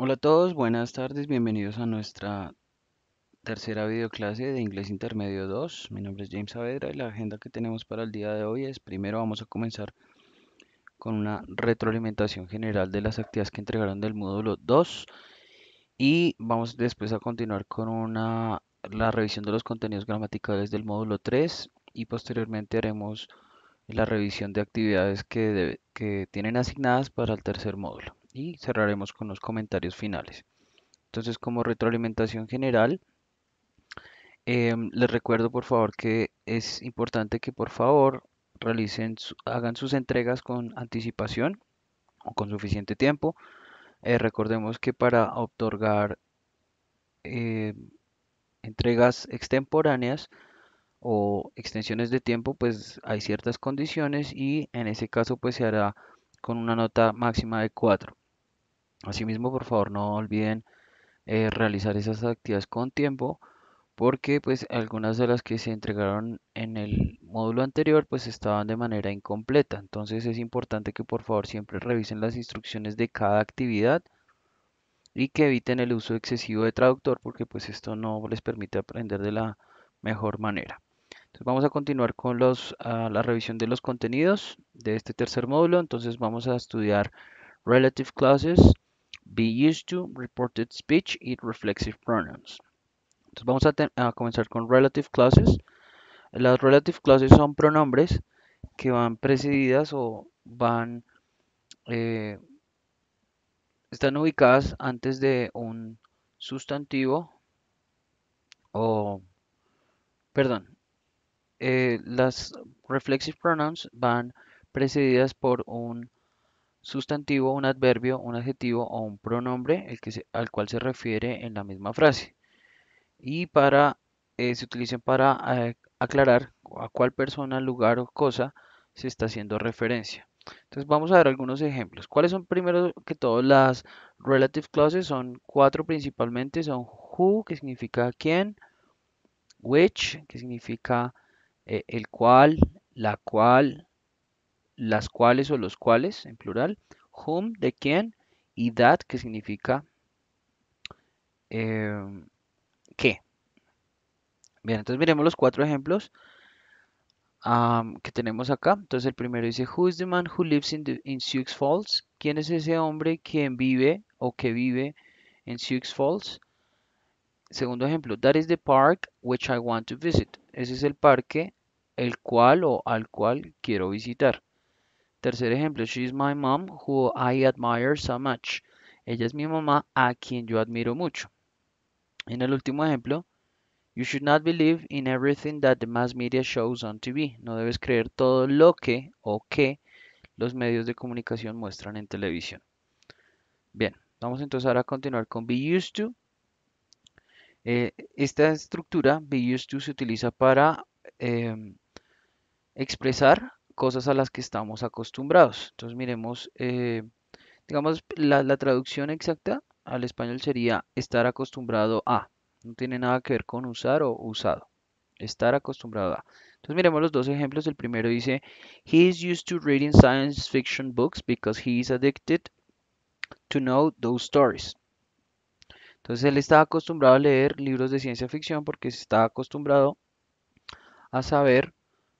Hola a todos, buenas tardes, bienvenidos a nuestra tercera videoclase de Inglés Intermedio 2. Mi nombre es James Saavedra y la agenda que tenemos para el día de hoy es primero vamos a comenzar con una retroalimentación general de las actividades que entregaron del módulo 2 y vamos después a continuar con una, la revisión de los contenidos gramaticales del módulo 3 y posteriormente haremos la revisión de actividades que, que tienen asignadas para el tercer módulo y cerraremos con los comentarios finales. Entonces, como retroalimentación general, em, les recuerdo por favor que es importante que por favor realicen, hagan sus entregas con anticipación o con suficiente tiempo. Eh, recordemos que para otorgar eh, entregas extemporáneas o extensiones de tiempo, pues hay ciertas condiciones y en ese caso pues se hará con una nota máxima de 4. Asimismo, por favor, no olviden eh, realizar esas actividades con tiempo porque pues algunas de las que se entregaron en el módulo anterior pues estaban de manera incompleta. Entonces es importante que por favor siempre revisen las instrucciones de cada actividad y que eviten el uso excesivo de traductor porque pues esto no les permite aprender de la mejor manera. Entonces vamos a continuar con los, ah, la revisión de los contenidos de este tercer módulo. Entonces vamos a estudiar relative clauses, be used to, reported speech y reflexive pronouns. Entonces vamos a, comenzar con relative clauses. Las relative clauses son pronombres que van precedidas o van eh, están ubicadas antes de un sustantivo o perdón eh, las reflexive pronouns van precedidas por un sustantivo, un adverbio, un adjetivo o un pronombre al cual se refiere en la misma frase. Y para, eh, se utilizan para eh, aclarar a cuál persona, lugar o cosa se está haciendo referencia. Entonces vamos a ver algunos ejemplos. ¿Cuáles son primero que todo las relative clauses? Son cuatro principalmente. Son who, que significa quién, which, que significa eh, el cual, la cual, las cuales o los cuales, en plural, whom, de quién, y that, que significa em, qué. Bien, entonces miremos los cuatro ejemplos que tenemos acá. Entonces el primero dice, Who is the man who lives in, in Sioux Falls? ¿Quién es ese hombre quien vive o que vive en Sioux Falls? Segundo ejemplo, That is the park which I want to visit. Ese es el parque el cual o al cual quiero visitar. Tercer ejemplo, She is my mom who I admire so much. Ella es mi mamá a quien yo admiro mucho. En el último ejemplo, you should not believe in everything that the mass media shows on TV. No debes creer todo lo que o que los medios de comunicación muestran en televisión. Bien, vamos entonces ahora a continuar con be used to. Eh, esta estructura, be used to, se utiliza para em, expresar cosas a las que estamos acostumbrados. Entonces miremos, eh, digamos, la, la traducción exacta al español sería estar acostumbrado a. No tiene nada que ver con usar o usado. Estar acostumbrado a. Entonces miremos los dos ejemplos. El primero dice, he is used to reading science fiction books because he is addicted to know those stories. Entonces él está acostumbrado a leer libros de ciencia ficción porque está acostumbrado a saber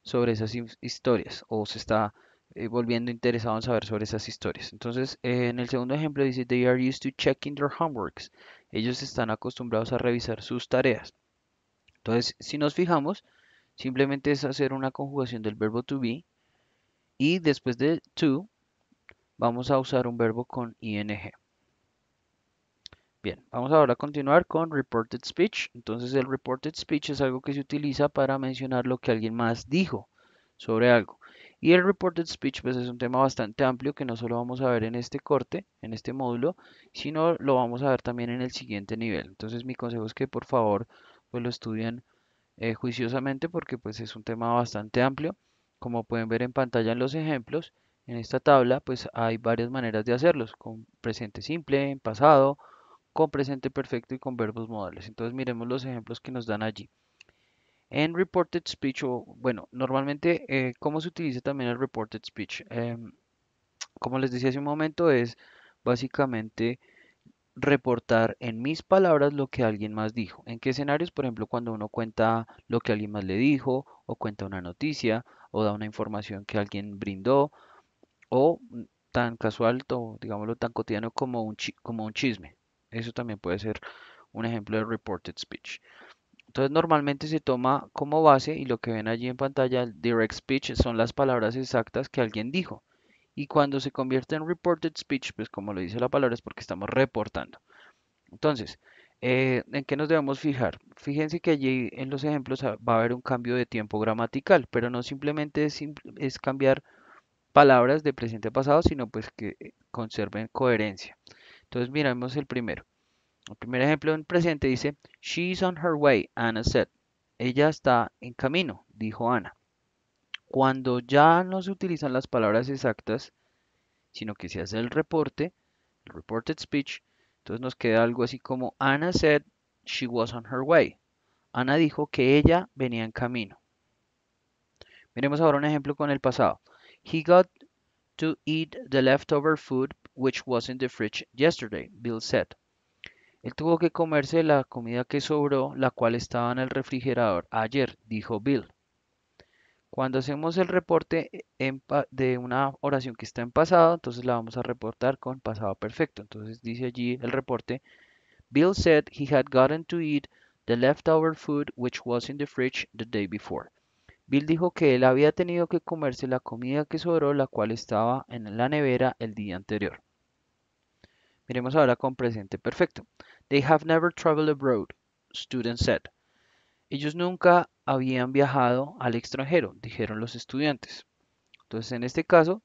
sobre esas historias o se está eh, volviendo interesado en saber sobre esas historias. Entonces, eh, en el segundo ejemplo dice, they are used to checking their homeworks. Ellos están acostumbrados a revisar sus tareas. Entonces, si nos fijamos, simplemente es hacer una conjugación del verbo to be y después de to vamos a usar un verbo con ing. Bien, vamos ahora a continuar con reported speech. Entonces el reported speech es algo que se utiliza para mencionar lo que alguien más dijo sobre algo. Y el reported speech pues, es un tema bastante amplio que no solo vamos a ver en este corte, en este módulo, sino lo vamos a ver también en el siguiente nivel. Entonces mi consejo es que por favor pues, lo estudien eh, juiciosamente porque pues, es un tema bastante amplio. Como pueden ver en pantalla en los ejemplos, en esta tabla pues hay varias maneras de hacerlos, con presente simple, en pasado, con presente perfecto y con verbos modales. Entonces miremos los ejemplos que nos dan allí. En reported speech, bueno, normalmente, eh, ¿cómo se utiliza también el reported speech? Em, como les decía hace un momento, es básicamente reportar en mis palabras lo que alguien más dijo. ¿En qué escenarios? Por ejemplo, cuando uno cuenta lo que alguien más le dijo, o cuenta una noticia, o da una información que alguien brindó, o mm, tan casual, o digámoslo tan cotidiano como un, como un chisme. Eso también puede ser un ejemplo de reported speech. Entonces normalmente se toma como base y lo que ven allí en pantalla, direct speech, son las palabras exactas que alguien dijo. Y cuando se convierte en reported speech, pues como lo dice la palabra es porque estamos reportando. Entonces, eh, ¿en qué nos debemos fijar? Fíjense que allí en los ejemplos ah, va a haber un cambio de tiempo gramatical, pero no simplemente es, es cambiar palabras de presente a pasado, sino pues que eh, conserven coherencia. Entonces miramos el primero. El primer ejemplo en presente dice, She on her way, Anna said. Ella está en camino, dijo Anna. Cuando ya no se utilizan las palabras exactas, sino que se hace el reporte, el reported speech, entonces nos queda algo así como, Anna said she was on her way. Anna dijo que ella venía en camino. Miremos ahora un ejemplo con el pasado. He got to eat the leftover food which was in the fridge yesterday, Bill said. Él tuvo que comerse la comida que sobró, la cual estaba en el refrigerador ayer, dijo Bill. Cuando hacemos el reporte eh, de una oración que está en pasado, entonces la vamos a reportar con pasado perfecto. Entonces dice allí el reporte, Bill said he had gotten to eat the leftover food which was in the fridge the day before. Bill dijo que él había tenido que comerse la comida que sobró, la cual estaba en la nevera el día anterior. Miremos ahora con presente perfecto. They have never traveled abroad, students said. Ellos nunca habían viajado al extranjero, dijeron los estudiantes. Entonces, en este caso,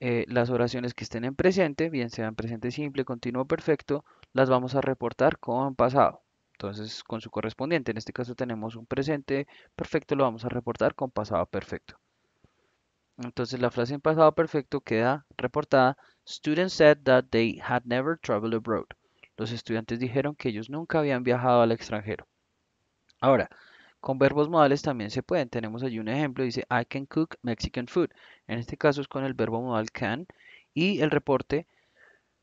eh, las oraciones que estén en presente, bien sean presente simple, continuo perfecto, las vamos a reportar con pasado. Entonces, con su correspondiente, en este caso tenemos un presente perfecto, lo vamos a reportar con pasado perfecto. Entonces, la frase en pasado perfecto queda reportada Students said that they had never traveled abroad. Los estudiantes dijeron que ellos nunca habían viajado al extranjero. Ahora, con verbos modales también se pueden. Tenemos allí un ejemplo, dice I can cook Mexican food. En este caso es con el verbo modal can y el reporte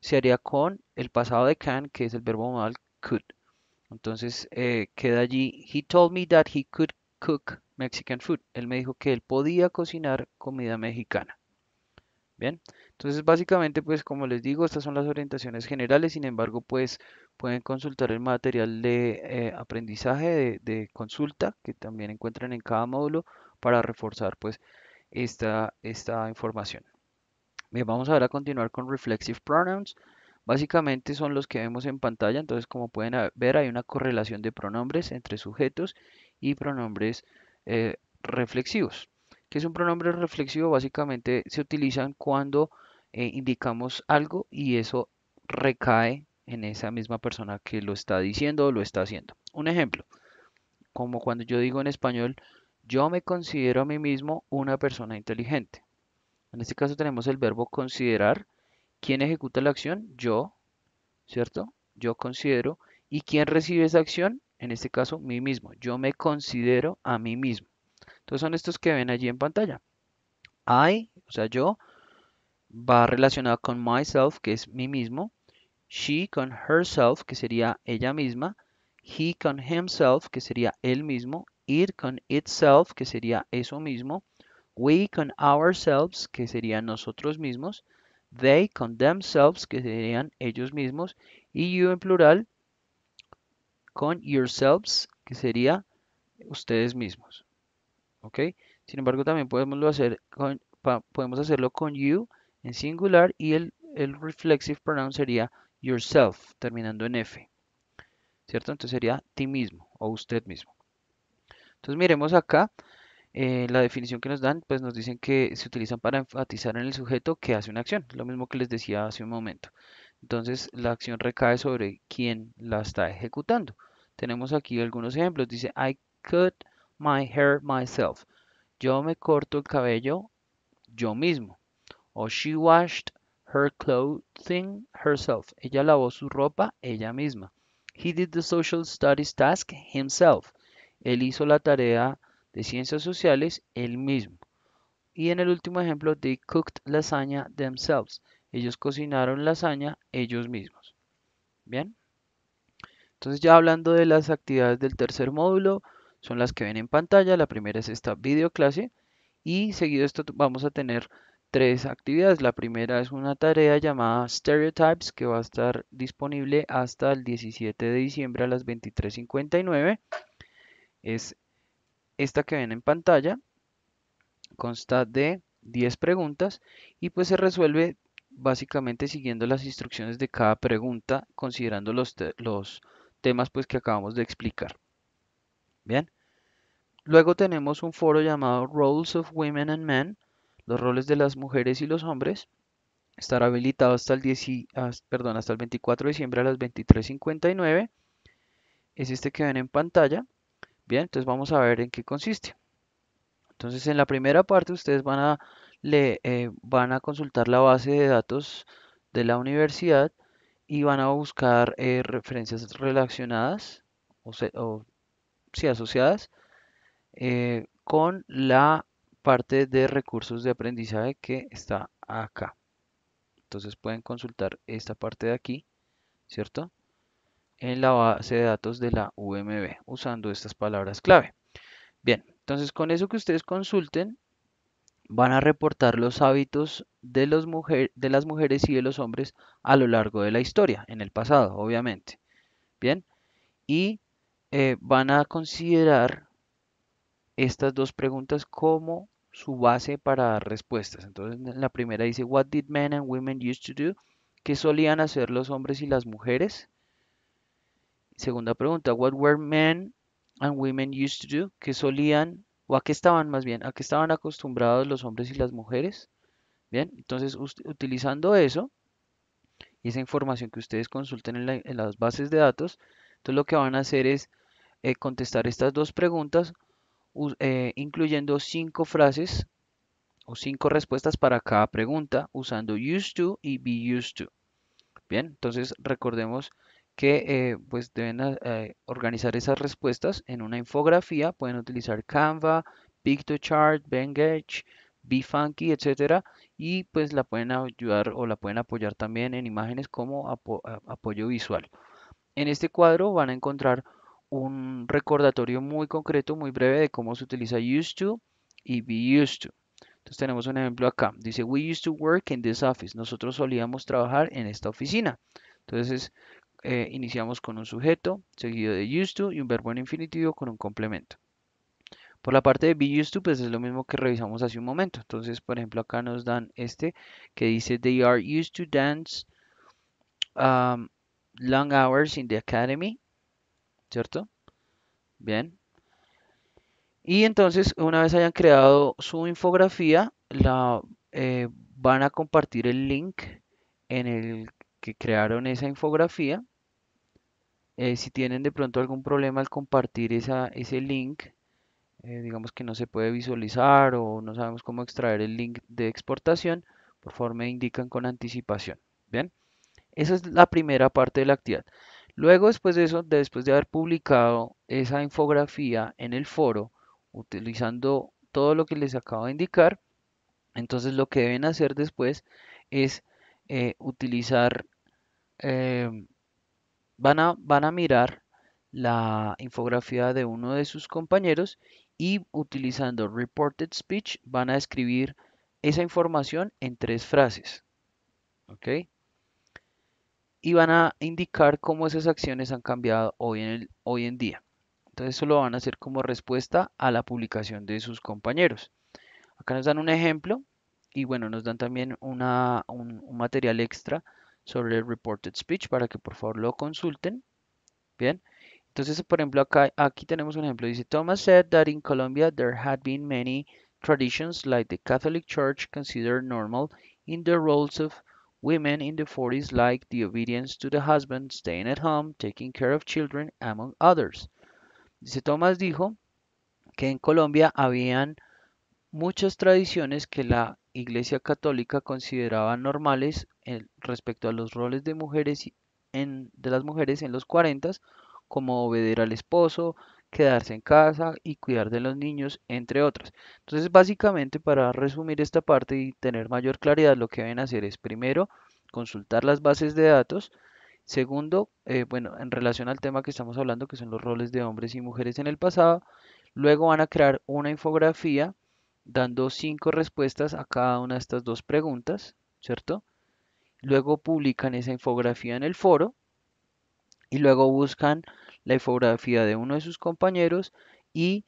se haría con el pasado de can, que es el verbo modal could. Entonces eh, queda allí, he told me that he could cook Mexican food. Él me dijo que él podía cocinar comida mexicana. Bien, entonces básicamente pues como les digo, estas son las orientaciones generales, sin embargo pues pueden consultar el material de eh, aprendizaje, de, consulta que también encuentran en cada módulo para reforzar pues esta, información. Bien, vamos ahora a continuar con Reflexive Pronouns. Básicamente son los que vemos en pantalla, entonces como pueden ver hay una correlación de pronombres entre sujetos y pronombres eh, reflexivos que es un pronombre reflexivo, básicamente se utilizan cuando eh, indicamos algo y eso recae en esa misma persona que lo está diciendo o lo está haciendo. Un ejemplo, como cuando yo digo en español, yo me considero a mí mismo una persona inteligente. En este caso tenemos el verbo considerar. ¿Quién ejecuta la acción? Yo, ¿cierto? Yo considero. ¿Y quién recibe esa acción? En este caso, mí mismo. Yo me considero a mí mismo. Entonces son estos que ven allí en pantalla. I, o sea, yo, va relacionado con myself, que es mí mismo. She con herself, que sería ella misma. He con himself, que sería él mismo. It con itself, que sería eso mismo. We con ourselves, que serían nosotros mismos. They con themselves, que serían ellos mismos. Y you en plural con yourselves, que sería ustedes mismos. Sin embargo, también podemos, hacerlo con you en singular y el, reflexive pronoun sería yourself, terminando en F, ¿cierto? Entonces sería ti mismo o usted mismo. Entonces miremos acá eh, la definición que nos dan, pues nos dicen que se utilizan para enfatizar en el sujeto que hace una acción, lo mismo que les decía hace un momento. Entonces la acción recae sobre quien la está ejecutando. Tenemos aquí algunos ejemplos, dice I could my hair myself. Yo me corto el cabello yo mismo. O she washed her clothing herself. Ella lavó su ropa ella misma. He did the social studies task himself. Él hizo la tarea de ciencias sociales él mismo. Y en el último ejemplo, they cooked lasaña themselves. Ellos cocinaron lasaña ellos mismos. Bien. Entonces ya hablando de las actividades del tercer módulo, son las que ven en pantalla. La primera es esta videoclase y seguido esto vamos a tener tres actividades. La primera es una tarea llamada Stereotypes que va a estar disponible hasta el 17 de diciembre a las 23.59. Es esta que ven en pantalla. Consta de 10 preguntas y pues se resuelve básicamente siguiendo las instrucciones de cada pregunta considerando los, los temas pues que acabamos de explicar. Bien. Luego tenemos un foro llamado Roles of Women and Men, los roles de las mujeres y los hombres. Estará habilitado hasta el, 10, perdón, hasta el 24 de diciembre a las 23.59. Es este que ven en pantalla. Bien, entonces vamos a ver en qué consiste. Entonces en la primera parte ustedes van a, eh, van a consultar la base de datos de la universidad y van a buscar eh, referencias relacionadas o sí, asociadas eh, con la parte de recursos de aprendizaje que está acá. Entonces pueden consultar esta parte de aquí, ¿cierto? En la base de datos de la UMB, usando estas palabras clave. Bien, entonces con eso que ustedes consulten, van a reportar los hábitos de, de las mujeres y de los hombres a lo largo de la historia, en el pasado, obviamente. Bien, y eh, van a considerar estas dos preguntas como su base para respuestas. Entonces, la primera dice, What did men and women used to do? ¿Qué solían hacer los hombres y las mujeres? Segunda pregunta, What were men and women used to do? ¿Qué solían, o a qué estaban más bien, a qué estaban acostumbrados los hombres y las mujeres? Bien, entonces, utilizando eso y esa información que ustedes consulten en las bases de datos, entonces lo que van a hacer es eh, contestar estas dos preguntas, eh, incluyendo cinco frases o cinco respuestas para cada pregunta, usando used to y be used to. Bien, entonces recordemos que eh, pues deben ah, organizar esas respuestas en una infografía. Pueden utilizar Canva, PictoChart, Bengage, BeFunky, etcétera, y pues la pueden ayudar o la pueden apoyar también en imágenes como apoyo visual. En este cuadro van a encontrar un recordatorio muy concreto, muy breve de cómo se utiliza used to y be used to. Entonces tenemos un ejemplo acá. Dice, we used to work in this office. Nosotros solíamos trabajar en esta oficina. Entonces eh, iniciamos con un sujeto seguido de used to y un verbo en infinitivo con un complemento. Por la parte de be used to, pues es lo mismo que revisamos hace un momento. Entonces, por ejemplo, acá nos dan este que dice, they are used to dance um, long hours in the academy, ¿cierto? Bien. Y entonces, una vez hayan creado su infografía, la, eh, van a compartir el link en el que crearon esa infografía. Eh, si tienen de pronto algún problema al compartir ese link, eh, digamos que no se puede visualizar o no sabemos cómo extraer el link de exportación, por favor me indican con anticipación. Bien. Esa es la primera parte de la actividad. Luego, después de eso, después de haber publicado esa infografía en el foro, utilizando todo lo que les acabo de indicar, entonces lo que deben hacer después es eh, utilizar, em, van, a, van a mirar la infografía de uno de sus compañeros y utilizando Reported Speech van a escribir esa información en tres frases y van a indicar cómo esas acciones han cambiado hoy en, el, hoy en día. Entonces eso lo van a hacer como respuesta a la publicación de sus compañeros. Acá nos dan un ejemplo y bueno, nos dan también un, material extra sobre el reported speech para que por favor lo consulten. Bien, entonces por ejemplo acá aquí tenemos un ejemplo. Dice Thomas said that in Colombia there had been many traditions like the Catholic Church considered normal in the roles of Women in the 40s like the obedience to the husband, staying at home, taking care of children, among others. Dice Tomás dijo que en Colombia habían muchas tradiciones que la Iglesia Católica consideraba normales eh, respecto a los roles de mujeres en, de las mujeres en los 40 s como obedecer al esposo, quedarse en casa y cuidar de los niños, entre otras. Entonces, básicamente, para resumir esta parte y tener mayor claridad, lo que deben hacer es, primero, consultar las bases de datos. Segundo, eh, bueno, en relación al tema que estamos hablando, que son los roles de hombres y mujeres en el pasado, luego van a crear una infografía dando cinco respuestas a cada una de estas dos preguntas, ¿cierto? Luego publican esa infografía en el foro y luego buscan la infografía de uno de sus compañeros y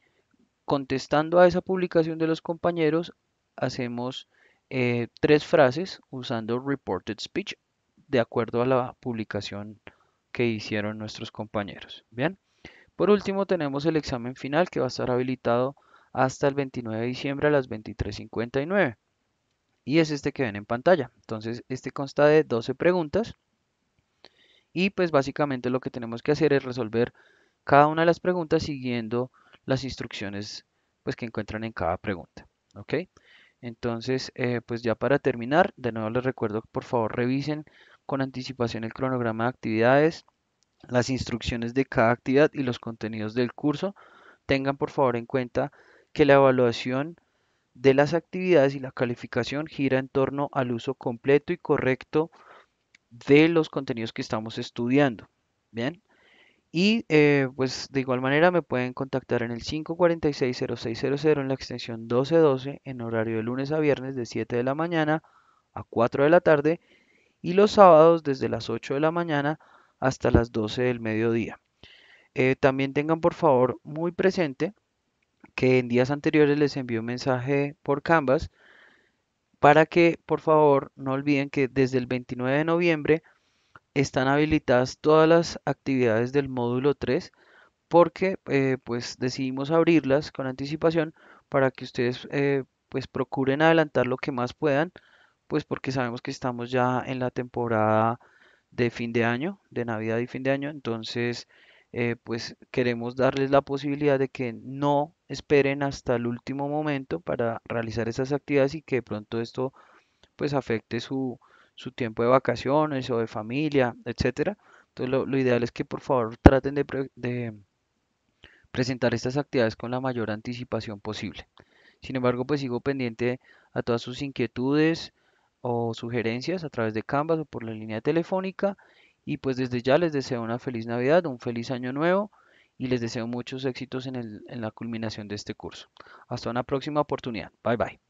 contestando a esa publicación de los compañeros hacemos eh, tres frases usando reported speech de acuerdo a la publicación que hicieron nuestros compañeros. Bien, por último tenemos el examen final que va a estar habilitado hasta el 29 de diciembre a las 23.59 y es este que ven en pantalla. Entonces, este consta de 12 preguntas y pues básicamente lo que tenemos que hacer es resolver cada una de las preguntas siguiendo las instrucciones pues, que encuentran en cada pregunta. Entonces, eh, pues ya para terminar, de nuevo les recuerdo que por favor revisen con anticipación el cronograma de actividades, las instrucciones de cada actividad y los contenidos del curso. Tengan por favor en cuenta que la evaluación de las actividades y la calificación gira en torno al uso completo y correcto de los contenidos que estamos estudiando. Bien. Y eh, pues de igual manera me pueden contactar en el 546-0600 en la extensión 1212 en horario de lunes a viernes de 7 de la mañana a 4 de la tarde y los sábados desde las 8 de la mañana hasta las 12 del mediodía. Eh, también tengan por favor muy presente que en días anteriores les envié un mensaje por Canvas para que por favor no olviden que desde el 29 de noviembre están habilitadas todas las actividades del módulo 3 porque eh, pues decidimos abrirlas con anticipación para que ustedes eh, pues procuren adelantar lo que más puedan pues porque sabemos que estamos ya en la temporada de fin de año de navidad y fin de año entonces eh, pues queremos darles la posibilidad de que no esperen hasta el último momento para realizar esas actividades y que de pronto esto pues afecte su, tiempo de vacaciones o de familia, etcétera. Entonces lo, ideal es que por favor traten de, de presentar estas actividades con la mayor anticipación posible. Sin embargo, pues sigo pendiente a todas sus inquietudes o sugerencias a través de Canvas o por la línea telefónica y pues desde ya les deseo una feliz Navidad, un feliz año nuevo y les deseo muchos éxitos en, el, en la culminación de este curso. Hasta una próxima oportunidad. Bye bye.